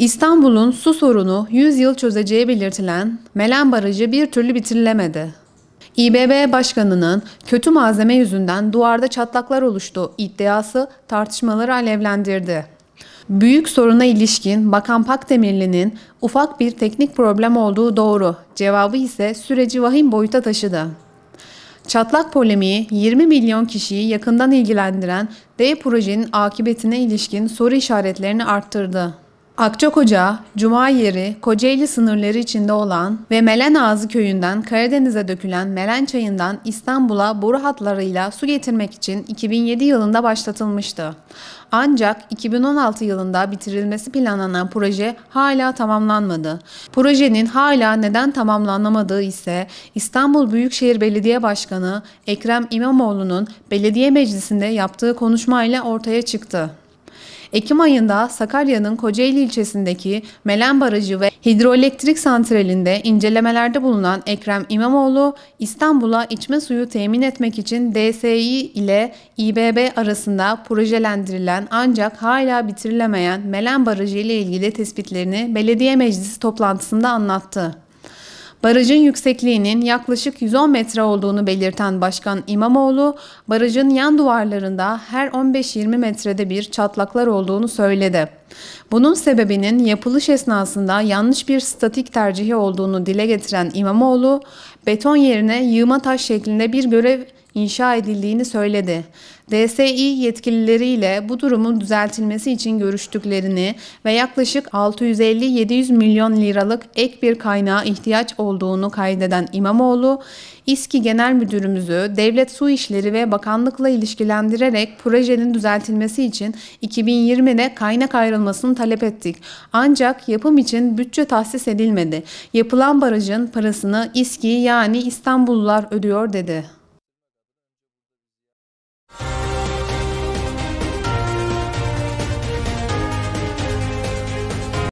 İstanbul'un su sorunu 100 yıl çözeceği belirtilen Melen Barajı bir türlü bitirilemedi. İBB Başkanı'nın kötü malzeme yüzünden duvarda çatlaklar oluştu iddiası tartışmaları alevlendirdi. Büyük soruna ilişkin Bakan Pakdemirli'nin ufak bir teknik problem olduğu doğru, cevabı ise süreci vahim boyuta taşıdı. Çatlak polemiği 20 milyon kişiyi yakından ilgilendiren D projenin akıbetine ilişkin soru işaretlerini arttırdı. Akçakoca, Cuma yeri, Kocaeli sınırları içinde olan ve Melen Ağzı köyünden Karadeniz'e dökülen Melen çayından İstanbul'a boru hatlarıyla su getirmek için 2007 yılında başlatılmıştı. Ancak 2016 yılında bitirilmesi planlanan proje hala tamamlanmadı. Projenin hala neden tamamlanamadığı ise İstanbul Büyükşehir Belediye Başkanı Ekrem İmamoğlu'nun belediye meclisinde yaptığı konuşmayla ortaya çıktı. Ekim ayında Sakarya'nın Kocaeli ilçesindeki Melen Barajı ve hidroelektrik santralinde incelemelerde bulunan Ekrem İmamoğlu, İstanbul'a içme suyu temin etmek için DSİ ile İBB arasında projelendirilen ancak hala bitirilemeyen Melen Barajı ile ilgili tespitlerini belediye meclisi toplantısında anlattı barajın yüksekliğinin yaklaşık 110 metre olduğunu belirten Başkan İmamoğlu, barajın yan duvarlarında her 15-20 metrede bir çatlaklar olduğunu söyledi. Bunun sebebinin yapılış esnasında yanlış bir statik tercihi olduğunu dile getiren İmamoğlu, beton yerine yığma taş şeklinde bir görev inşa edildiğini söyledi. DSİ yetkilileriyle bu durumun düzeltilmesi için görüştüklerini ve yaklaşık 650-700 milyon liralık ek bir kaynağa ihtiyaç olduğunu kaydeden İmamoğlu, İSKİ Genel Müdürümüzü Devlet Su İşleri ve Bakanlıkla ilişkilendirerek projenin düzeltilmesi için 2020'de kaynak ayrılmasını talep ettik. Ancak yapım için bütçe tahsis edilmedi. Yapılan barajın parasını İSKİ yani İstanbullular ödüyor dedi.